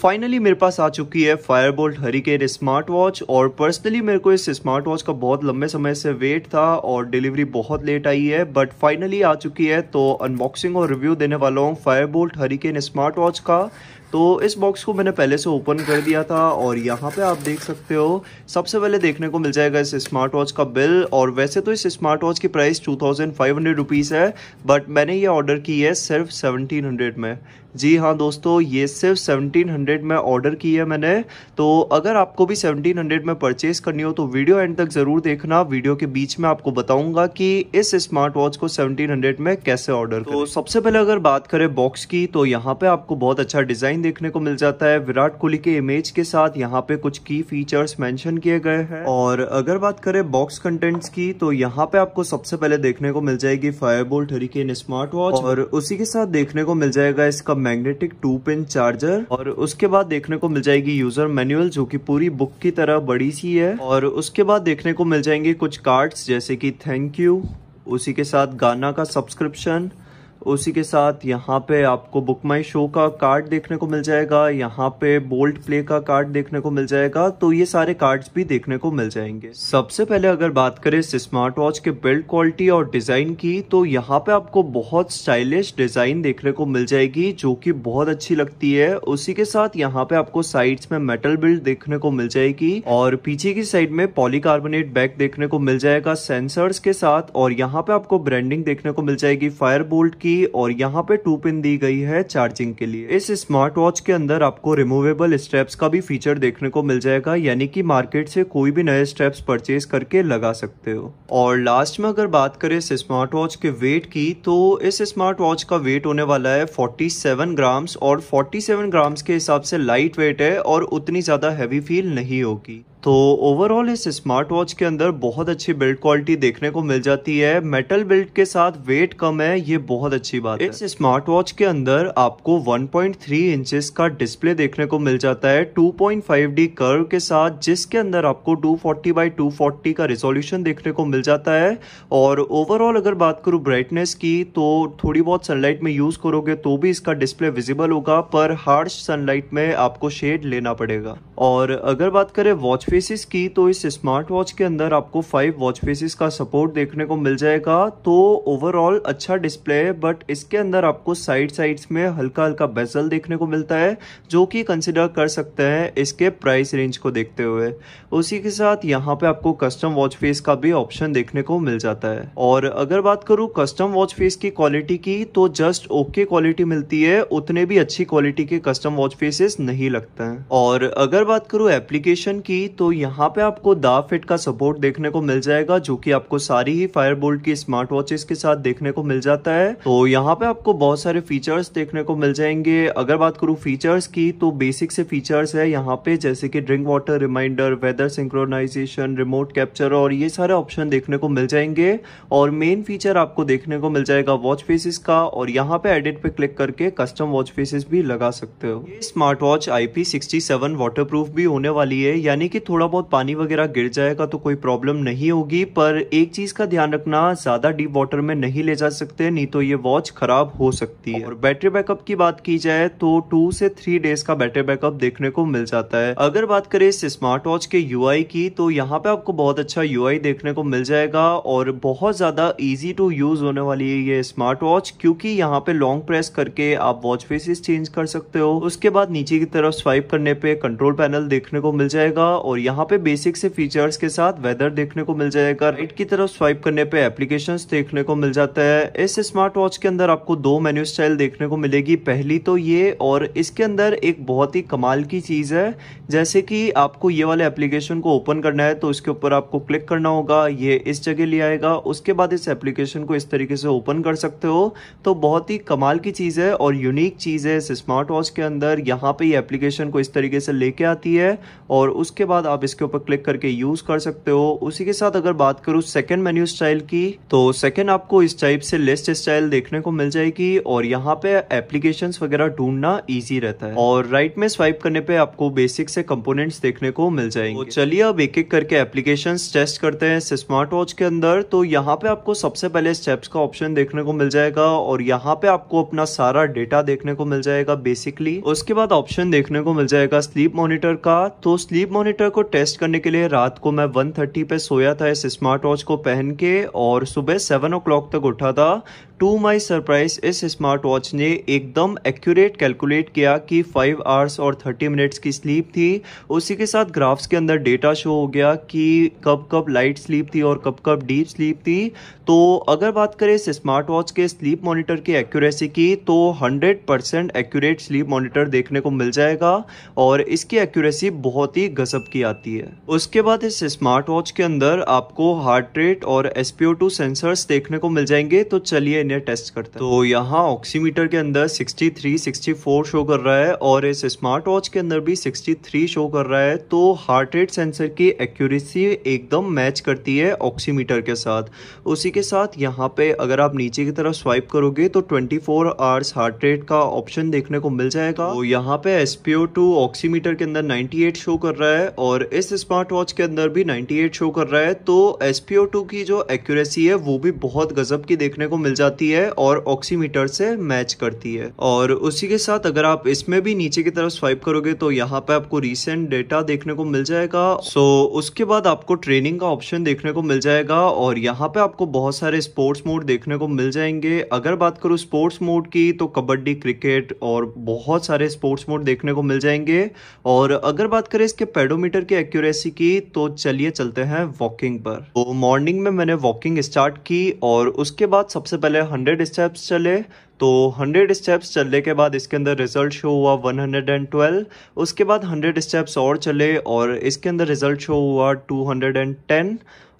finally मेरे पास आ चुकी है Fire Boltt Hurricane smart watch और पर्सनली मेरे को इस स्मार्ट वॉच का बहुत लंबे समय से वेट था और डिलीवरी बहुत लेट आई है बट फाइनली आ चुकी है तो अनबॉक्सिंग और रिव्यू देने वाला हूँ Fire Boltt Hurricane smart watch का तो इस बॉक्स को मैंने पहले से ओपन कर दिया था और यहाँ पे आप देख सकते हो सबसे पहले देखने को मिल जाएगा इस स्मार्ट वॉच का बिल और वैसे तो इस स्मार्ट वॉच की price two thousand five hundred rupees है बट मैंने ये ऑर्डर की है सिर्फ सेवनटीन हंड्रेड में जी हाँ दोस्तों ये सिर्फ सेवनटीन हंड्रेड में ऑर्डर की है मैंने तो अगर आपको भी सेवनटीन हंड्रेड में परचेज़ करनी हो तो वीडियो एंड तक ज़रूर देखना वीडियो के बीच में आपको बताऊंगा कि इस स्मार्ट वॉच को सेवनटीन हंड्रेड में कैसे ऑर्डर तो सबसे पहले अगर बात करें बॉक्स की तो यहाँ पे आपको बहुत अच्छा डिज़ाइन देखने को मिल जाता है विराट कोहली के इमेज के साथ यहाँ पे कुछ की फीचर्स मेंशन किए गए हैं और अगर बात करें बॉक्स कंटेंट्स की तो यहाँ पे आपको सबसे पहले देखने को मिल जाएगी फायरबोल हरिकेन स्मार्ट वॉच और उसी के साथ देखने को मिल जाएगा इसका मैग्नेटिक टू पिन चार्जर और उसके बाद देखने को मिल जाएगी यूजर मैनुअल जो की पूरी बुक की तरह बड़ी सी है और उसके बाद देखने को मिल जाएंगे कुछ कार्ड्स जैसे की थैंक यू उसी के साथ गाना का सब्सक्रिप्शन उसी के साथ यहाँ पे आपको बुक माई शो का कार्ड देखने को मिल जाएगा यहाँ पे बोल्ट प्ले का कार्ड देखने को मिल जाएगा तो ये सारे कार्ड्स भी देखने को मिल जाएंगे सबसे पहले अगर बात करें इस स्मार्ट वॉच के बिल्ड क्वालिटी और डिजाइन की तो यहाँ पे आपको बहुत स्टाइलिश डिजाइन देखने को मिल जाएगी जो कि बहुत अच्छी लगती है उसी के साथ यहाँ पे आपको साइड्स में मेटल बिल्ड देखने को मिल जाएगी और पीछे की साइड में पॉलीकार्बोनेट बैग देखने को मिल जाएगा सेंसर्स के साथ और यहाँ पे आपको ब्रांडिंग देखने को मिल जाएगी फायर बोल्ट की की और यहाँ पे टू पिन दी गई है चार्जिंग के लिए इस स्मार्ट वॉच के अंदर आपको रिमूवेबल स्ट्रेप्स का भी फीचर देखने को मिल जाएगा यानी कि मार्केट से कोई भी नए स्ट्रेप्स परचेज करके लगा सकते हो और लास्ट में अगर बात करें इस स्मार्ट वॉच के वेट की तो इस स्मार्ट वॉच का वेट होने वाला है फोर्टी ग्राम्स और फोर्टी ग्राम्स के हिसाब से लाइट वेट है और उतनी ज़्यादा हैवी फील नहीं होगी तो ओवरऑल इस स्मार्ट वॉच के अंदर बहुत अच्छी बिल्ड क्वालिटी देखने को मिल जाती है मेटल बिल्ड के साथ वेट कम है ये बहुत अच्छी बात इस है इस स्मार्ट वॉच के अंदर आपको 1.3 पॉइंट इंचेस का डिस्प्ले देखने को मिल जाता है 2.5 पॉइंट कर्व के साथ जिसके अंदर आपको 240 फोर्टी बाई टू का रिजोल्यूशन देखने को मिल जाता है और ओवरऑल अगर बात करूँ ब्राइटनेस की तो थोड़ी बहुत सनलाइट में यूज़ करोगे तो भी इसका डिस्प्ले विजिबल होगा पर हार्श सनलाइट में आपको शेड लेना पड़ेगा और अगर बात करें वॉच फेसिस की तो इस स्मार्ट वॉच के अंदर आपको फाइव वॉच फेसिस का सपोर्ट देखने को मिल जाएगा तो ओवरऑल अच्छा डिस्प्ले है बट इसके अंदर आपको साइड साइड्स में हल्का हल्का बेजल देखने को मिलता है जो कि कंसिडर कर सकते हैं इसके प्राइस रेंज को देखते हुए उसी के साथ यहाँ पे आपको कस्टम वॉच फेस का भी ऑप्शन देखने को मिल जाता है और अगर बात करूँ कस्टम वॉच फेस की क्वालिटी की तो जस्ट ओके क्वालिटी मिलती है उतने भी अच्छी क्वालिटी के कस्टम वॉच फेसेस नहीं लगते हैं और अगर बात करूँ एप्लीकेशन की तो यहाँ पे आपको दा फिट का सपोर्ट देखने को मिल जाएगा जो कि आपको सारी ही फायर बोल्ट की स्मार्ट वॉचेस के साथ देखने को मिल जाता है तो यहाँ पे आपको बहुत सारे फीचर्स देखने को मिल जाएंगे अगर बात करूँ फीचर्स की तो बेसिक से फीचर्स है यहाँ पे जैसे कि drink water reminder weather synchronization remote capture और ये सारे ऑप्शन देखने को मिल जाएंगे और मेन फीचर आपको देखने को मिल जाएगा वॉच फेसिस का और यहाँ पे एडिट पे क्लिक करके कस्टम वॉच फेसिस भी लगा सकते हो ये smart watch I P waterproof भी होने वाली है यानी कि थोड़ा बहुत पानी वगैरह गिर जाएगा तो कोई प्रॉब्लम नहीं होगी पर एक चीज का ध्यान रखना ज्यादा डीप वाटर में नहीं ले जा सकते नहीं तो ये वॉच खराब हो सकती है और बैटरी बैकअप की बात की जाए तो टू से थ्री डेज का बैटरी बैकअप देखने को मिल जाता है अगर बात करें इस स्मार्ट वॉच के यू की तो यहाँ पे आपको बहुत अच्छा यू देखने को मिल जाएगा और बहुत ज्यादा ईजी टू यूज होने वाली है ये स्मार्ट वॉच क्योंकि यहाँ पे लॉन्ग प्रेस करके आप वॉच फेसिस चेंज कर सकते हो उसके बाद नीचे की तरफ स्वाइप करने पे कंट्रोल पैनल देखने को मिल जाएगा और और यहाँ पे बेसिक से फीचर्स के साथ वेदर देखने को मिल जाएगा राइट की तरफ स्वाइप करने पे एप्लीकेशंस देखने को मिल जाता है इस स्मार्ट वॉच के अंदर आपको दो मेन्यू स्टाइल देखने को मिलेगी पहली तो ये और इसके अंदर एक बहुत ही कमाल की चीज़ है जैसे कि आपको ये वाले एप्लीकेशन को ओपन करना है तो इसके ऊपर आपको क्लिक करना होगा ये इस जगह ले आएगा उसके बाद इस एप्लीकेशन को इस तरीके से ओपन कर सकते हो तो बहुत ही कमाल की चीज़ है और यूनिक चीज़ है इस स्मार्ट वॉच के अंदर यहाँ पे ये एप्लीकेशन को इस तरीके से लेके आती है और उसके बाद आप इसके ऊपर क्लिक करके यूज कर सकते हो उसी के साथ अगर बात करूँ सेकेंड मेन्यू स्टाइल की तो सेकेंड आपको इस टाइप से लिस्ट स्टाइल देखने को मिल जाएगी और यहाँ पे एप्लीकेशन वगैरह ढूंढना ईजी रहता है और राइट में स्वाइप करने पे आपको बेसिक से कंपोनेंट्स देखने को मिल जाएंगे तो चलिए अब एक एक करके एप्लीकेशन टेस्ट करते हैं स्मार्ट वॉच के अंदर तो यहाँ पे आपको सबसे पहले स्टेप्स का ऑप्शन देखने को मिल जाएगा और यहाँ पे आपको अपना सारा डेटा देखने को मिल जाएगा बेसिकली उसके बाद ऑप्शन देखने को मिल जाएगा स्लीप मॉनिटर का तो स्लीप मॉनिटर को टेस्ट करने के लिए रात को मैं 1:30 पे सोया था इस स्मार्ट वॉच को पहन के और सुबह सेवन ओ तक उठा था टू माई सरप्राइज इस स्मार्ट वॉच ने एकदम एक्यूरेट कैलकुलेट किया कि 5 आवर्स और 30 मिनट्स की स्लीप थी उसी के साथ ग्राफ्स के अंदर डेटा शो हो गया कि कब कब लाइट स्लीप थी और कब कब डीप स्लीप थी तो अगर बात करें इस स्मार्ट वॉच के स्लीप मॉनिटर की एक्यूरेसी की तो 100 परसेंट एक्यूरेट स्लीप मॉनिटर देखने को मिल जाएगा और इसकी एक्यूरेसी बहुत ही गजब की आती है उसके बाद इस स्मार्ट वॉच के अंदर आपको हार्ट रेट और एसपीओ टू सेंसर्स देखने को मिल जाएंगे तो चलिए एंड ये टेस्ट करता है तो यहाँ ऑक्सीमीटर के अंदर 63, 64 शो कर रहा है और इस स्मार्ट वॉच के अंदर भी 63 शो कर रहा है तो हार्ट रेट सेंसर की एक्यूरेसी एकदम मैच करती है ऑक्सीमीटर के साथ उसी के साथ यहाँ पे अगर आप नीचे की तरफ स्वाइप करोगे तो 24 फोर आवर्स हार्ट रेट का ऑप्शन देखने को मिल जाएगा तो यहाँ पे एस टू ऑक्सीमीटर के अंदर 98 शो कर रहा है और इस स्मार्ट वॉच के अंदर भी 98 शो कर रहा है तो एस की जो एक्यूरेसी है वो भी बहुत गजब की देखने को मिल जाती जाती है और ऑक्सीमीटर से मैच करती है और उसी के साथ अगर आप इसमें भी नीचे की तरफ स्वाइप करोगे तो यहाँ पे आपको रिसेंट डेटा देखने को मिल जाएगा सो उसके बाद आपको ट्रेनिंग का ऑप्शन देखने को मिल जाएगा और यहाँ पे आपको बहुत सारे स्पोर्ट्स मोड देखने को मिल जाएंगे अगर बात करूँ स्पोर्ट्स मोड की तो कबड्डी क्रिकेट और बहुत सारे स्पोर्ट्स मोड देखने को मिल जाएंगे और अगर बात करें इसके पेडोमीटर की एक्यूरेसी की तो चलिए चलते हैं वॉकिंग पर तो मॉर्निंग में मैंने वॉकिंग स्टार्ट की और उसके बाद सबसे पहले हंड्रेड स्टेप्स चले तो 100 स्टेप्स चलने के बाद इसके अंदर रिजल्ट शो हुआ 112 उसके बाद 100 स्टेप्स और चले और इसके अंदर रिजल्ट शो हुआ 210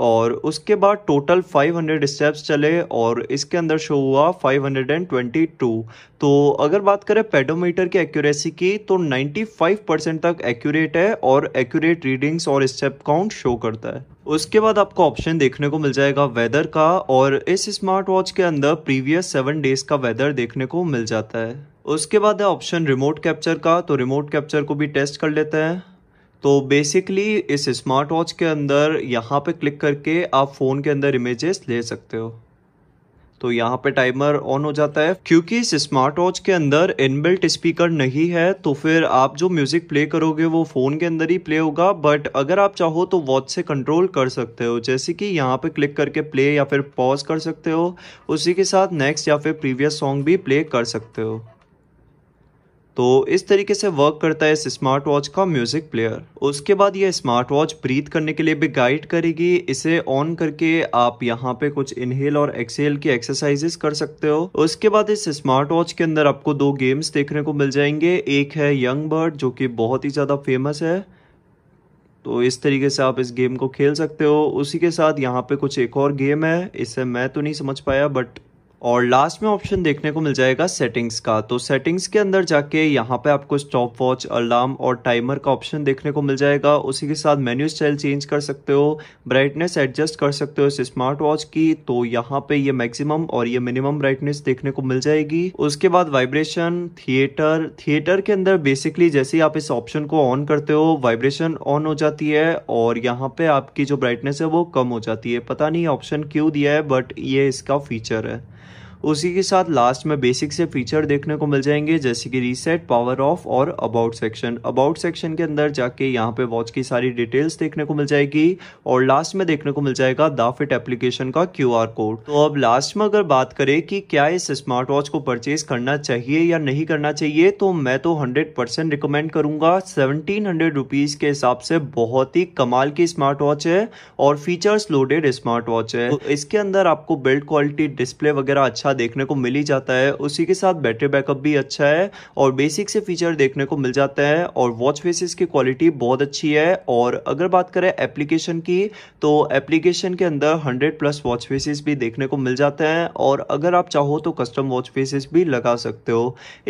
और उसके बाद टोटल 500 स्टेप्स चले और इसके अंदर शो हुआ 522 तो अगर बात करें पेडोमीटर की एक्यूरेसी की तो 95 परसेंट तक एक्यूरेट है और एक्यूरेट रीडिंग्स और स्टेप काउंट शो करता है उसके बाद आपको ऑप्शन देखने को मिल जाएगा वेदर का और इस स्मार्ट वॉच के अंदर प्रीवियस सेवन डेज का वेदर देखने को मिल जाता है उसके बाद है ऑप्शन रिमोट कैप्चर का तो रिमोट कैप्चर को भी टेस्ट कर लेते हैं तो बेसिकली इस स्मार्ट वॉच के अंदर यहाँ पे क्लिक करके आप फ़ोन के अंदर इमेजेस ले सकते हो तो यहाँ पे टाइमर ऑन हो जाता है क्योंकि इस स्मार्ट वॉच के अंदर इनबिल्ट स्पीकर नहीं है तो फिर आप जो म्यूज़िक प्ले करोगे वो फ़ोन के अंदर ही प्ले होगा बट अगर आप चाहो तो वॉच से कंट्रोल कर सकते हो जैसे कि यहाँ पे क्लिक करके प्ले या फिर पॉज कर सकते हो उसी के साथ नेक्स्ट या फिर प्रीवियस सॉन्ग भी प्ले कर सकते हो तो इस तरीके से वर्क करता है इस स्मार्ट वॉच का म्यूज़िक प्लेयर उसके बाद यह स्मार्ट वॉच ब्रीथ करने के लिए भी गाइड करेगी इसे ऑन करके आप यहाँ पे कुछ इनहेल और एक्सेल की एक्सरसाइजेस कर सकते हो उसके बाद इस स्मार्ट वॉच के अंदर आपको दो गेम्स देखने को मिल जाएंगे एक है यंग बर्ड जो कि बहुत ही ज़्यादा फेमस है तो इस तरीके से आप इस गेम को खेल सकते हो उसी के साथ यहाँ पे कुछ एक और गेम है इसे मैं तो नहीं समझ पाया बट और लास्ट में ऑप्शन देखने को मिल जाएगा सेटिंग्स का तो सेटिंग्स के अंदर जाके यहाँ पे आपको स्टॉप वॉच अलार्म और टाइमर का ऑप्शन देखने को मिल जाएगा उसी के साथ मेन्यू स्टाइल चेंज कर सकते हो ब्राइटनेस एडजस्ट कर सकते हो इस स्मार्ट वॉच की तो यहाँ पे ये मैक्सिमम और ये मिनिमम ब्राइटनेस देखने को मिल जाएगी उसके बाद वाइब्रेशन थिएटर थिएटर के अंदर बेसिकली जैसे आप इस ऑप्शन को ऑन करते हो वाइब्रेशन ऑन हो जाती है और यहाँ पे आपकी जो ब्राइटनेस है वो कम हो जाती है पता नहीं ऑप्शन क्यों दिया है बट ये इसका फीचर है उसी के साथ लास्ट में बेसिक से फीचर देखने को मिल जाएंगे जैसे कि रीसेट पावर ऑफ और अबाउट सेक्शन अबाउट सेक्शन के अंदर जाके यहाँ पे वॉच की सारी डिटेल्स देखने को मिल जाएगी और लास्ट में देखने को मिल जाएगा दाफिट एप्लीकेशन का क्यू कोड तो अब लास्ट में अगर बात करें कि क्या इस स्मार्ट वॉच को परचेज करना चाहिए या नहीं करना चाहिए तो मैं तो हंड्रेड परसेंट रिकमेंड करूंगा सेवनटीन हंड्रेड रुपीज के हिसाब से बहुत ही कमाल की स्मार्ट वॉच है और फीचर्स लोडेड स्मार्ट वॉच है तो इसके अंदर आपको बिल्ड क्वालिटी डिस्प्ले वगैरह अच्छा देखने को मिल ही जाता है उसी के साथ बैटरी बैकअप भी अच्छा है और बेसिक से फीचर देखने को मिल जाता है और वॉच फेसिस की क्वालिटी बहुत अच्छी है और अगर बात करें एप्लीकेशन की तो एप्लीकेशन के अंदर हंड्रेड प्लस वॉच फेसिस भी देखने को मिल जाते हैं और अगर आप चाहो तो कस्टम वॉच फेसिस भी लगा सकते हो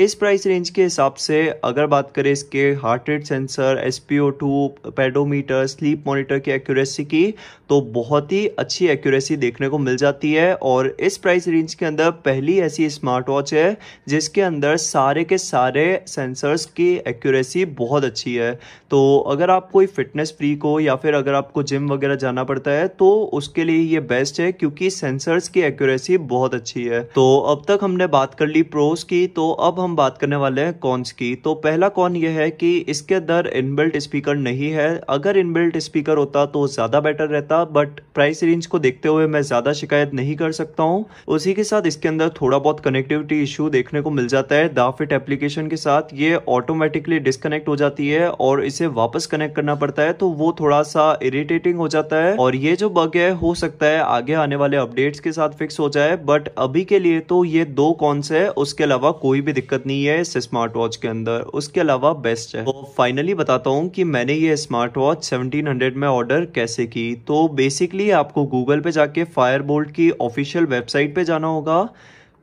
इस प्राइस रेंज के हिसाब से अगर बात करें इसके heart rate sensor S two pedometer sleep monitor की एक्यूरेसी की तो बहुत ही अच्छी एक्यूरेसी देखने को मिल जाती है और इस प्राइस रेंज के अंदर अंदर मतलब पहली ऐसी स्मार्ट वॉच है जिसके अंदर सारे के सारे सेंसर्स की एक्यूरेसी बहुत अच्छी है तो अगर आप कोई फिटनेस फ्री को या फिर अगर आपको जिम वगैरह जाना पड़ता है तो उसके लिए ये बेस्ट है क्योंकि सेंसर्स की एक्यूरेसी बहुत अच्छी है तो अब तक हमने बात कर ली प्रोस की तो अब हम बात करने वाले हैं कॉन्स की तो पहला कॉन ये है कि इसके अंदर इनबिल्ट स्पीकर नहीं है अगर इनबिल्ट स्पीकर होता तो ज़्यादा बेटर रहता बट प्राइस रेंज को देखते हुए मैं ज़्यादा शिकायत नहीं कर सकता हूँ उसी के साथ इसके अंदर थोड़ा बहुत कनेक्टिविटी इशू देखने को मिल जाता है दाफिट एप्लीकेशन के साथ ये ऑटोमेटिकली डिस्कनेक्ट हो जाती है और इसे वापस कनेक्ट करना पड़ता है तो वो थोड़ा सा इरिटेटिंग हो जाता है और ये जो बग है हो सकता है आगे आने वाले अपडेट्स के साथ फिक्स हो जाए बट अभी के लिए तो ये दो कॉन्स है उसके अलावा कोई भी दिक्कत नहीं है इस स्मार्ट वॉच के अंदर उसके अलावा बेस्ट है तो फाइनली बताता हूँ कि मैंने ये स्मार्ट वॉच 1700 में ऑर्डर कैसे की तो बेसिकली आपको गूगल पे जाके फायर की ऑफिशियल वेबसाइट पे जाना होगा का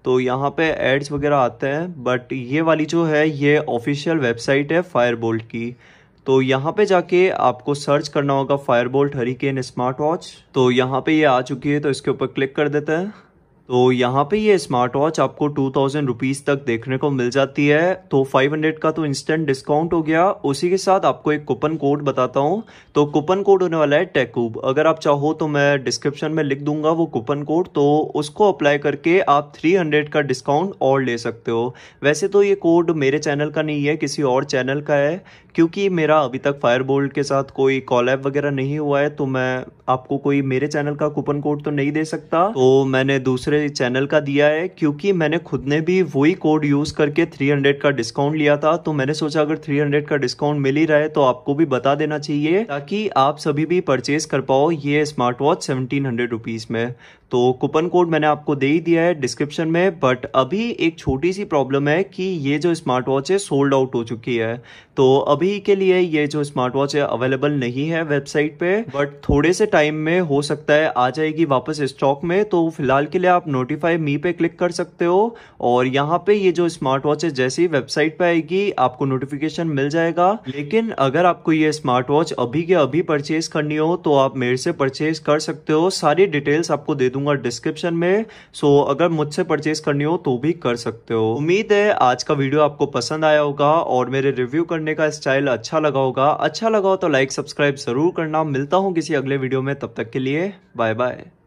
तो यहाँ पे एड्स वगैरह आते हैं बट ये वाली जो है ये ऑफिशियल वेबसाइट है फायरबोल्ट की तो यहाँ पे जाके आपको सर्च करना होगा फायरबोल्ट हरिकेन स्मार्ट वॉच तो यहाँ पे ये यह आ चुकी है तो इसके ऊपर क्लिक कर देते हैं तो यहाँ पे ये स्मार्ट वॉच आपको टू थाउजेंड रुपीज़ तक देखने को मिल जाती है तो फाइव हंड्रेड का तो इंस्टेंट डिस्काउंट हो गया उसी के साथ आपको एक कूपन कोड बताता हूँ तो कूपन कोड होने वाला है टेकूब अगर आप चाहो तो मैं डिस्क्रिप्शन में लिख दूंगा वो कूपन कोड तो उसको अप्लाई करके आप थ्री हंड्रेड का डिस्काउंट और ले सकते हो वैसे तो ये कोड मेरे चैनल का नहीं है किसी और चैनल का है क्योंकि मेरा अभी तक फायरबोल्ट के साथ कोई कॉल ऐप वगैरह नहीं हुआ है तो मैं आपको कोई मेरे चैनल का कूपन कोड तो नहीं दे सकता तो मैंने दूसरे दूसरे चैनल का दिया है क्योंकि मैंने खुद ने भी वही कोड यूज़ करके 300 का डिस्काउंट लिया था तो मैंने सोचा अगर 300 का डिस्काउंट मिल ही रहा है तो आपको भी बता देना चाहिए ताकि आप सभी भी परचेज कर पाओ ये स्मार्ट वॉच सेवनटीन हंड्रेड में तो कूपन कोड मैंने आपको दे ही दिया है डिस्क्रिप्शन में बट अभी एक छोटी सी प्रॉब्लम है कि ये जो स्मार्ट वॉच है सोल्ड आउट हो चुकी है तो अभी के लिए ये जो स्मार्ट वॉच है अवेलेबल नहीं है वेबसाइट पे बट थोड़े से टाइम में हो सकता है आ जाएगी वापस स्टॉक में तो फिलहाल के लिए आप आप नोटिफाई मी पे क्लिक कर सकते हो और यहाँ पे ये जो स्मार्ट वॉच है जैसी वेबसाइट पे आएगी आपको नोटिफिकेशन मिल जाएगा लेकिन अगर आपको ये स्मार्ट वॉच अभी के अभी परचेज करनी हो तो आप मेरे से परचेज कर सकते हो सारी डिटेल्स आपको दे दूंगा डिस्क्रिप्शन में सो अगर मुझसे परचेज करनी हो तो भी कर सकते हो उम्मीद है आज का वीडियो आपको पसंद आया होगा और मेरे रिव्यू करने का स्टाइल अच्छा लगा होगा अच्छा लगा हो तो लाइक सब्सक्राइब जरूर करना मिलता हूँ किसी अगले वीडियो में तब तक के लिए बाय बाय